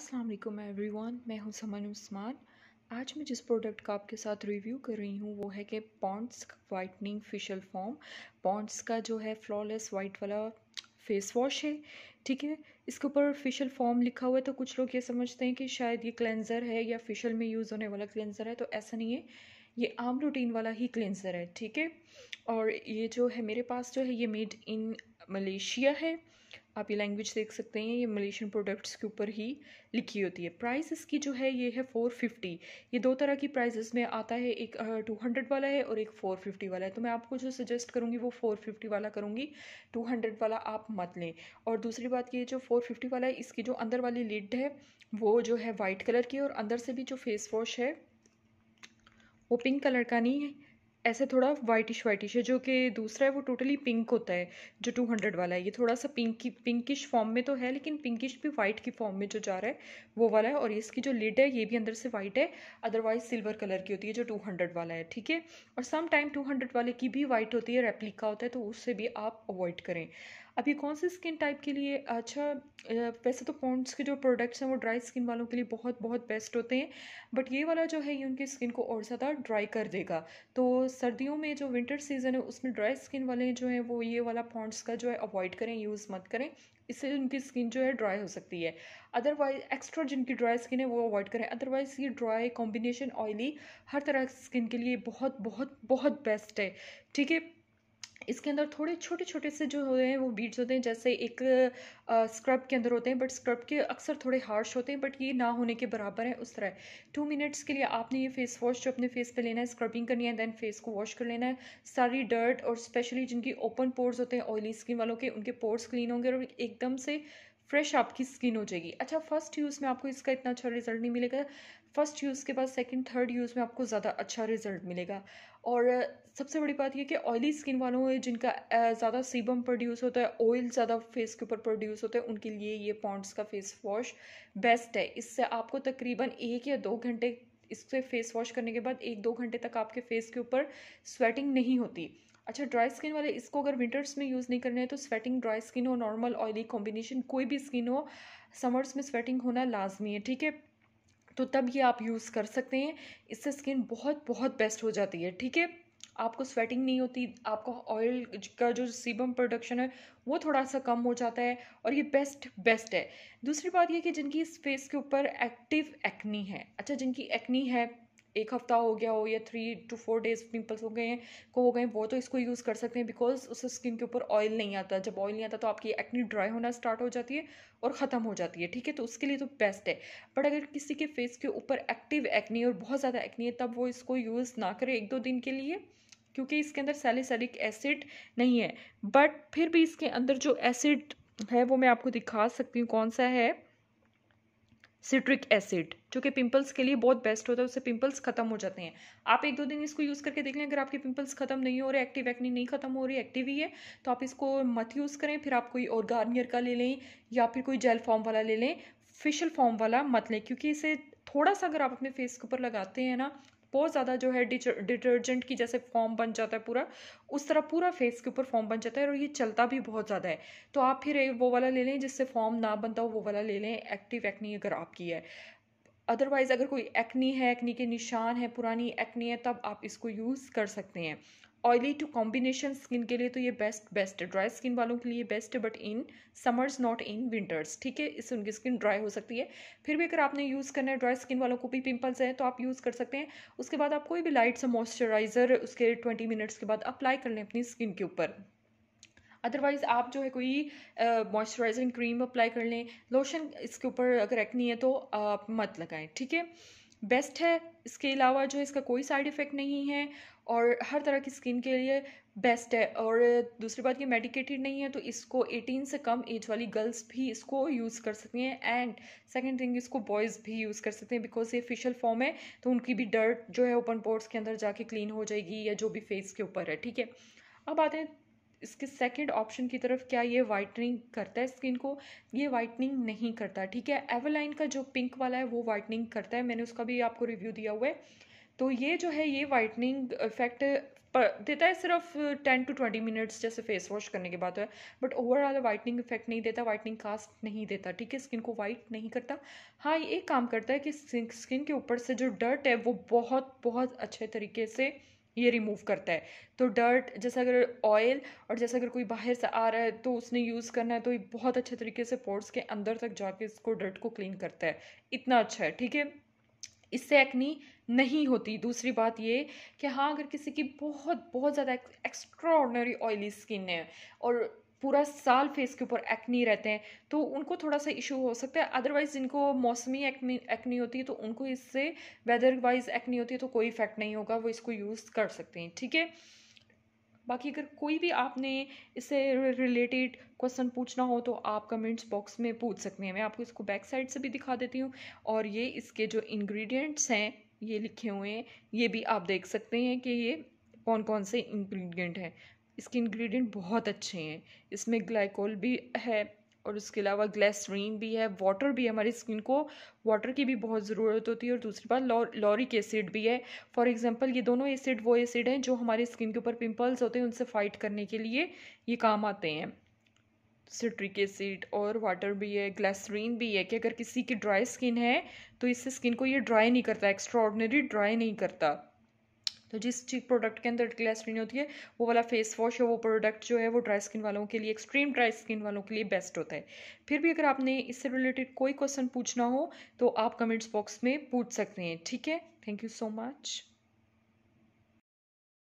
अस्सलाम वालेकुम एवरीवन मैं हूं समन उस्मान आज मैं जिस प्रोडक्ट का आपके साथ रिव्यू कर रही हूं वो है कि Pond's whitening facial foam Pond's का जो है फ्लॉलेस वाइट वाला फेस वॉश है ठीक है इसके ऊपर फेशियल फॉर्म लिखा हुआ है तो कुछ लोग ये समझते हैं कि शायद ये क्लेंज़र है या फेशियल में यूज़ होने वाला क्लेंज़र है तो ऐसा नहीं है ये आम रूटीन वाला ही क्लेंज़र है ठीक है और ये जो है मेरे पास जो है ये मेड इन मलेशिया है आप ये लैंग्वेज देख सकते हैं ये मलेशियन प्रोडक्ट्स के ऊपर ही लिखी होती है प्राइस इसकी जो है ये है फ़ोर फिफ्टी ये दो तरह की प्राइजेस में आता है एक टू हंड्रेड वाला है और एक फ़ोर फिफ्टी वाला है तो मैं आपको जो सजेस्ट करूँगी वो फ़ोर फिफ्टी वाला करूँगी टू हंड्रेड वाला आप मत लें और दूसरी बात ये जो फ़ोर फिफ्टी वाला है इसकी जो अंदर वाली लिड है वो जो है वाइट कलर की और अंदर से भी जो फेस वॉश है वो पिंक कलर का नहीं है ऐसे थोड़ा वाइटिश वाइटिश है जो कि दूसरा है वो टोटली पिंक होता है जो टू हंड्रेड वाला है ये थोड़ा सा पिंक पिंकिश फॉर्म में तो है लेकिन पिंकिश भी वाइट की फॉर्म में जो जा रहा है वो वाला है और इसकी जो लिड है ये भी अंदर से वाइट है अदरवाइज सिल्वर कलर की होती है जो टू हंड्रेड वाला है ठीक है और सम टाइम टू हंड्रेड वाले की भी वाइट होती है रेप्लिका होता है तो उससे भी आप अवॉइड करें अभी कौन से स्किन टाइप के लिए अच्छा वैसे तो पॉन्ड्स के जो प्रोडक्ट्स हैं वो ड्राई स्किन वालों के लिए बहुत बहुत बेस्ट होते हैं बट ये वाला जो है ये उनकी स्किन को और ज़्यादा ड्राई कर देगा तो सर्दियों में जो विंटर सीजन है उसमें ड्राई स्किन वाले जो हैं वो ये वाला पॉन्ड्स का जो है अवॉइड करें यूज़ मत करें इससे उनकी स्किन जो है ड्राई हो सकती है अदरवाइज एक्स्ट्रा जिनकी ड्राई स्किन है वो अवॉइड करें अदरवाइज ये ड्राई कॉम्बिनेशन ऑयली हर तरह स्किन के लिए बहुत बहुत बहुत बेस्ट है ठीक है इसके अंदर थोड़े छोटे छोटे से जो होते हैं वो बीट्स होते हैं जैसे एक स्क्रब के अंदर होते हैं बट स्क्रब के अक्सर थोड़े हार्श होते हैं बट ये ना होने के बराबर है उस तरह टू मिनट्स के लिए आपने ये फेस वॉश जो अपने फेस पे लेना है स्क्रबिंग करनी है दैन फेस को वॉश कर लेना है सारी डर्ट और स्पेशली जिनकी ओपन पोर्स होते हैं ऑयली स्किन वालों के उनके पोर्स क्लीन होंगे और एकदम से फ्रेश आपकी स्किन हो जाएगी अच्छा फर्स्ट यूज़ में आपको इसका इतना अच्छा रिजल्ट नहीं मिलेगा फर्स्ट यूज़ के बाद सेकंड थर्ड यूज़ में आपको ज़्यादा अच्छा रिजल्ट मिलेगा और सबसे बड़ी बात यह कि ऑयली स्किन वालों में जिनका ज़्यादा सीबम प्रोड्यूस होता है ऑयल ज़्यादा फेस के ऊपर प्रोड्यूस होता है उनके लिए ये पॉन्ट्स का फेस वॉश बेस्ट है इससे आपको तकरीबन एक या दो घंटे इससे फेस वॉश करने के बाद एक दो घंटे तक आपके फेस के ऊपर स्वेटिंग नहीं होती अच्छा ड्राई स्किन वाले इसको अगर विंटर्स में यूज़ नहीं करना है तो स्वेटिंग ड्राई स्किन हो नॉर्मल ऑयली कॉम्बिनेशन कोई भी स्किन हो समर्स में स्वेटिंग होना लाजमी है ठीक है तो तब ये आप यूज़ कर सकते हैं इससे स्किन बहुत बहुत बेस्ट हो जाती है ठीक है आपको स्वेटिंग नहीं होती आपको ऑयल का जो सीबम प्रोडक्शन है वो थोड़ा सा कम हो जाता है और ये बेस्ट बेस्ट है दूसरी बात ये कि जिनकी इस फेस के ऊपर एक्टिव एक्नी है अच्छा जिनकी एक्नी है एक हफ़्ता हो गया हो या three two four days pimples हो गए हैं को हो गए वो तो इसको यूज़ कर सकते हैं बिकॉज उस स्किन के ऊपर ऑयल नहीं आता जब ऑयल नहीं आता तो आपकी एक्नी ड्राई होना स्टार्ट हो जाती है और ख़त्म हो जाती है ठीक है तो उसके लिए तो बेस्ट है बट अगर किसी के फेस के ऊपर एक्टिव एक्नी और बहुत ज़्यादा एक्नी है तब वो इसको यूज़ ना करें एक दो दिन के लिए क्योंकि इसके अंदर सैलिसलिक एसिड नहीं है बट फिर भी इसके अंदर जो एसिड है वो मैं आपको दिखा सकती हूँ कौन सा है सिट्रिक एसिड जो कि पिंपल्स के लिए बहुत बेस्ट होता है उससे पिंपल्स खत्म हो जाते हैं आप एक दो दिन इसको यूज़ करके देख लें अगर आपके पिंपल्स खत्म नहीं हो रहे एक्टिव एक्नी नहीं खत्म हो रही एक्टिव ही है तो आप इसको मत यूज़ करें फिर आप कोई और गार्नियर का ले लें या फिर कोई जेल फॉर्म वाला ले लें फेशियल फॉर्म वाला मत लें क्योंकि इसे थोड़ा सा अगर आप अपने फेस के ऊपर लगाते हैं ना बहुत ज़्यादा जो है डिटर्जेंट की जैसे फॉर्म बन जाता है पूरा उस तरह पूरा फेस के ऊपर फॉर्म बन जाता है और ये चलता भी बहुत ज़्यादा है तो आप फिर वो वाला ले लें जिससे फॉर्म ना बनता हो वो वाला ले लें एक्टिव एक्नी अगर आपकी है अदरवाइज़ अगर कोई एक्नी है एक्नी के निशान है पुरानी एक्नी है तब आप इसको यूज़ कर सकते हैं ऑयली टू कॉम्बिनेशन स्किन के लिए तो ये बेस्ट बेस्ट है ड्राई स्किन वालों के लिए बेस्ट है but in summers not in winters ठीक है इससे उनकी स्किन ड्राई हो सकती है फिर भी अगर आपने यूज़ करना है ड्राई स्किन वालों को भी पिंपल्स हैं तो आप यूज़ कर सकते हैं उसके बाद आप कोई भी लाइट सा मॉइस्चराइज़र उसके ट्वेंटी मिनट्स के बाद अप्लाई कर लें अपनी स्किन के ऊपर अदरवाइज़ आप जो है कोई मॉइस्चराइजिंग क्रीम अप्लाई कर लें लोशन इसके ऊपर अगर एक्नी है तो आप मत लगाएं ठीक है बेस्ट है इसके अलावा जो इसका कोई साइड इफ़ेक्ट नहीं है और हर तरह की स्किन के लिए बेस्ट है और दूसरी बात ये मेडिकेटेड नहीं है तो इसको 18 से कम एज वाली गर्ल्स भी इसको यूज़ कर सकती हैं एंड सेकंड थिंग इसको बॉयज़ भी यूज़ कर सकते हैं बिकॉज ये फेशियल फॉर्म है तो उनकी भी डर्ट जो है ओपन पोर्ट्स के अंदर जाके क्लीन हो जाएगी या जो भी फेस के ऊपर है ठीक है अब आते हैं इसके सेकंड ऑप्शन की तरफ क्या ये वाइटनिंग करता है स्किन को ये वाइटनिंग नहीं करता ठीक है एवलाइन का जो पिंक वाला है वो वाइटनिंग करता है मैंने उसका भी आपको रिव्यू दिया हुआ है तो ये जो है ये वाइटनिंग इफेक्ट देता है सिर्फ टेन टू ट्वेंटी मिनट्स जैसे फेस वॉश करने के बाद है बट ओवरऑल वाइटनिंग इफेक्ट नहीं देता वाइटनिंग कास्ट नहीं देता ठीक है स्किन को वाइट नहीं करता हाँ ये एक काम करता है कि स्किन के ऊपर से जो डर्ट है वो बहुत बहुत अच्छे तरीके से ये रिमूव करता है तो डर्ट जैसे अगर ऑयल और जैसे अगर कोई बाहर से आ रहा है तो उसने यूज़ करना है तो ये बहुत अच्छे तरीके से पोर्ट्स के अंदर तक जाके इसको डर्ट को क्लीन करता है इतना अच्छा है ठीक है इससे एक्नी नहीं होती दूसरी बात ये कि हाँ अगर किसी की बहुत बहुत ज़्यादा एक्स्ट्रा ऑर्डनरी ऑयली स्किन है और पूरा साल फेस के ऊपर एक्नी रहते हैं तो उनको थोड़ा सा इशू हो सकता है अदरवाइज़ जिनको मौसमी एक्नी एक्नी होती है तो उनको इससे वेदर वाइज एक्नी होती है तो कोई इफेक्ट नहीं होगा वो इसको यूज़ कर सकते हैं ठीक है बाकी अगर कोई भी आपने इससे रिलेटेड क्वेश्चन पूछना हो तो आप कमेंट्स बॉक्स में पूछ सकते हैं मैं आपको इसको बैक साइड से भी दिखा देती हूँ और ये इसके जो इंग्रेडिएंट्स हैं ये लिखे हुए हैं ये भी आप देख सकते हैं कि ये कौन कौन से इंग्रेडिएंट हैं इसके इंग्रेडिएंट बहुत अच्छे हैं इसमें ग्लाइकोल भी है और उसके अलावा ग्लेसरीन भी है वाटर भी है हमारी स्किन को वाटर की भी बहुत ज़रूरत होती है और दूसरी बात लौ, लॉरिक एसिड भी है फॉर एग्जांपल ये दोनों एसिड वो एसिड हैं जो हमारी स्किन के ऊपर पिंपल्स होते हैं उनसे फाइट करने के लिए ये काम आते हैं सिट्रिक एसिड और वाटर भी है ग्लैसरीन भी है कि अगर किसी की ड्राई स्किन है तो इससे स्किन को ये ड्राई नहीं करता एक्स्ट्रा ड्राई नहीं करता तो जिस चीज प्रोडक्ट के अंदर ग्लैसरीन होती है वो वाला फेस वॉश है वो प्रोडक्ट जो है वो ड्राई स्किन वालों के लिए एक्सट्रीम ड्राई स्किन वालों के लिए बेस्ट होता है फिर भी अगर आपने इससे रिलेटेड कोई क्वेश्चन पूछना हो तो आप कमेंट्स बॉक्स में पूछ सकते हैं ठीक है थैंक यू सो मच